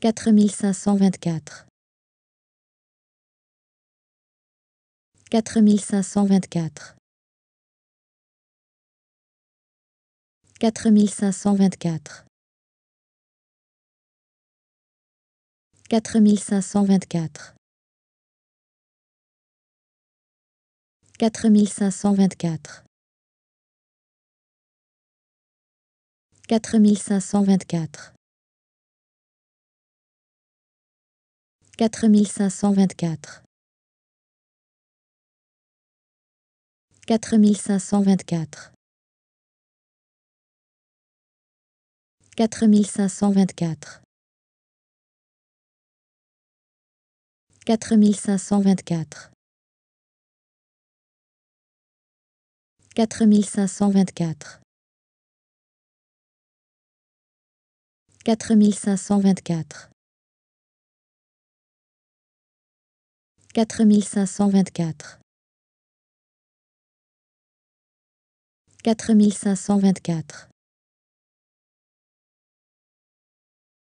4524 4524 4524 4524 4524 4524 4524 4524 4524 4524 4524 4524 4524 4524